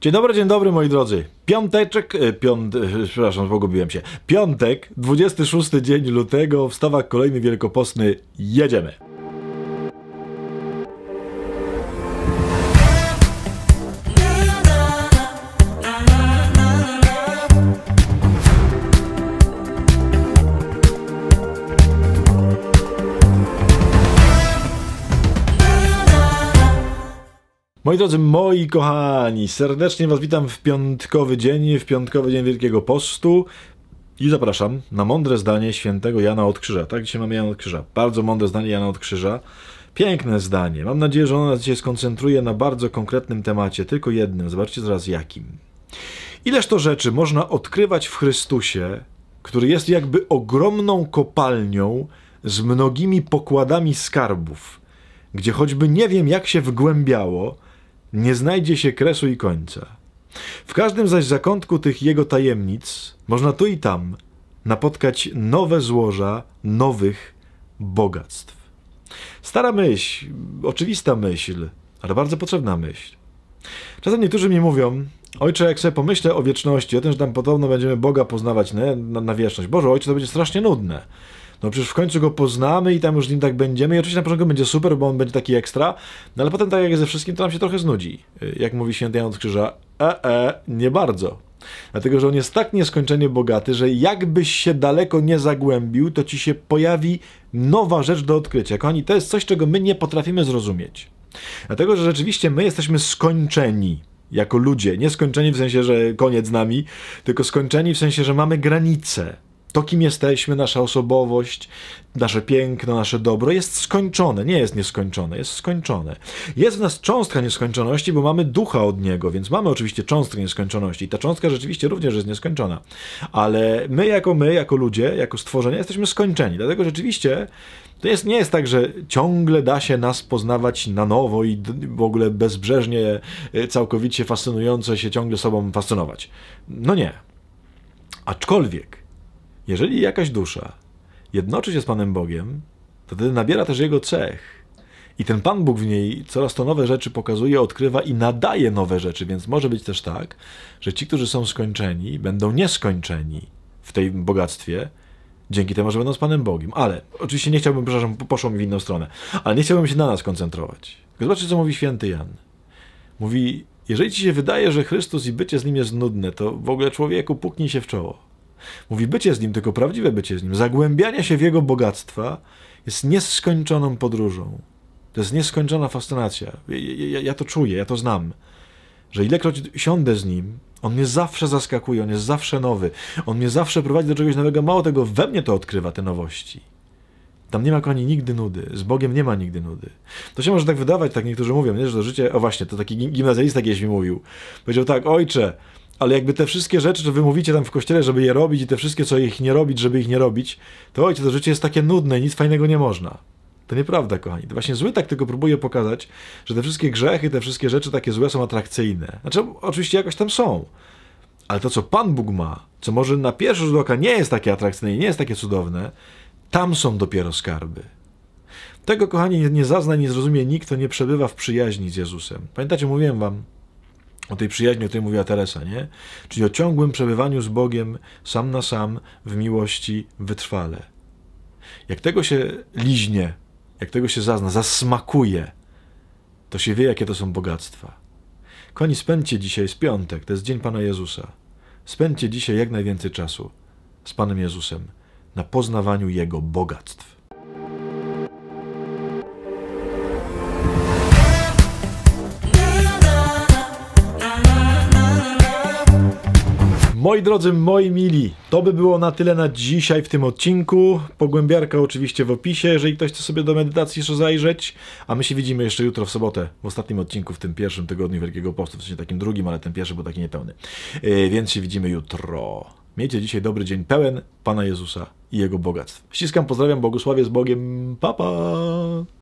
Dzień dobry, dzień dobry moi drodzy. Piąteczek, e, piąt, e, przepraszam, pogubiłem się. Piątek, 26 dzień lutego, wstawak kolejny wielkopostny, jedziemy. Moi drodzy, moi kochani, serdecznie Was witam w piątkowy dzień, w piątkowy dzień Wielkiego Postu i zapraszam na mądre zdanie świętego Jana od Krzyża. Tak, dzisiaj mamy Jana od Krzyża. Bardzo mądre zdanie Jana od Krzyża. Piękne zdanie. Mam nadzieję, że ono nas dzisiaj skoncentruje na bardzo konkretnym temacie, tylko jednym. Zobaczcie zaraz jakim. Ileż to rzeczy można odkrywać w Chrystusie, który jest jakby ogromną kopalnią z mnogimi pokładami skarbów, gdzie choćby nie wiem jak się wgłębiało, nie znajdzie się kresu i końca. W każdym zaś zakątku tych jego tajemnic można tu i tam napotkać nowe złoża nowych bogactw. Stara myśl, oczywista myśl, ale bardzo potrzebna myśl. Czasem niektórzy mi mówią, ojcze, jak sobie pomyślę o wieczności, o tym, że tam podobno będziemy Boga poznawać na, na, na wieczność. Boże, ojcze, to będzie strasznie nudne no przecież w końcu go poznamy i tam już z nim tak będziemy i oczywiście na początku będzie super, bo on będzie taki ekstra, no ale potem tak jak ze wszystkim to nam się trochę znudzi. Jak mówi święty Jan od Krzyża, e, e, nie bardzo. Dlatego, że on jest tak nieskończenie bogaty, że jakbyś się daleko nie zagłębił, to ci się pojawi nowa rzecz do odkrycia. Kochani, to jest coś, czego my nie potrafimy zrozumieć. Dlatego, że rzeczywiście my jesteśmy skończeni jako ludzie. Nie skończeni w sensie, że koniec z nami, tylko skończeni w sensie, że mamy granice. To, kim jesteśmy, nasza osobowość, nasze piękno, nasze dobro jest skończone, nie jest nieskończone, jest skończone. Jest w nas cząstka nieskończoności, bo mamy ducha od niego, więc mamy oczywiście cząstkę nieskończoności i ta cząstka rzeczywiście również jest nieskończona. Ale my, jako my, jako ludzie, jako stworzenia, jesteśmy skończeni. Dlatego rzeczywiście to jest, nie jest tak, że ciągle da się nas poznawać na nowo i w ogóle bezbrzeżnie, e, całkowicie fascynujące się ciągle sobą fascynować. No nie. Aczkolwiek jeżeli jakaś dusza jednoczy się z Panem Bogiem, to wtedy nabiera też jego cech. I ten Pan Bóg w niej coraz to nowe rzeczy pokazuje, odkrywa i nadaje nowe rzeczy, więc może być też tak, że ci, którzy są skończeni, będą nieskończeni w tej bogactwie, dzięki temu, że będą z Panem Bogiem. Ale oczywiście nie chciałbym, przepraszam, poszło mi w inną stronę, ale nie chciałbym się na nas koncentrować. Zobaczcie, co mówi święty Jan. Mówi, jeżeli ci się wydaje, że Chrystus i bycie z nim jest nudne, to w ogóle człowieku puknij się w czoło. Mówi bycie z nim, tylko prawdziwe bycie z nim, zagłębianie się w jego bogactwa jest nieskończoną podróżą. To jest nieskończona fascynacja. Ja, ja, ja to czuję, ja to znam. Że ilekroć siądę z nim, on mnie zawsze zaskakuje, on jest zawsze nowy, on mnie zawsze prowadzi do czegoś nowego. Mało tego, we mnie to odkrywa te nowości. Tam nie ma koni, nigdy nudy. Z Bogiem nie ma nigdy nudy. To się może tak wydawać, tak niektórzy mówią, nie? że to życie. O właśnie, to taki gimnazjalista kiedyś mi mówił. Powiedział tak, ojcze, ale jakby te wszystkie rzeczy, że wy mówicie tam w kościele, żeby je robić i te wszystkie, co ich nie robić, żeby ich nie robić, to ojcze, to życie jest takie nudne, nic fajnego nie można. To nieprawda, kochani. To właśnie zły tak tylko próbuje pokazać, że te wszystkie grzechy, te wszystkie rzeczy takie złe są atrakcyjne. Znaczy, oczywiście jakoś tam są. Ale to, co Pan Bóg ma, co może na pierwszy rzut oka nie jest takie atrakcyjne i nie jest takie cudowne, tam są dopiero skarby. Tego, kochani, nie zazna, nie zrozumie nikt, kto nie przebywa w przyjaźni z Jezusem. Pamiętacie, mówiłem wam, o tej przyjaźni, o której mówiła Teresa, nie? Czyli o ciągłym przebywaniu z Bogiem sam na sam w miłości wytrwale. Jak tego się liźnie, jak tego się zazna, zasmakuje, to się wie, jakie to są bogactwa. Koni, spędźcie dzisiaj, z piątek, to jest Dzień Pana Jezusa. Spędźcie dzisiaj jak najwięcej czasu z Panem Jezusem na poznawaniu Jego bogactw. Moi drodzy, moi mili, to by było na tyle na dzisiaj w tym odcinku. Pogłębiarka oczywiście w opisie, jeżeli ktoś chce sobie do medytacji jeszcze zajrzeć. A my się widzimy jeszcze jutro w sobotę, w ostatnim odcinku, w tym pierwszym tygodniu Wielkiego Postu, w sensie takim drugim, ale ten pierwszy był taki niepełny. Yy, więc się widzimy jutro. Miejcie dzisiaj dobry dzień pełen Pana Jezusa i Jego bogactw. Ściskam, pozdrawiam, błogosławię z Bogiem. Pa, pa!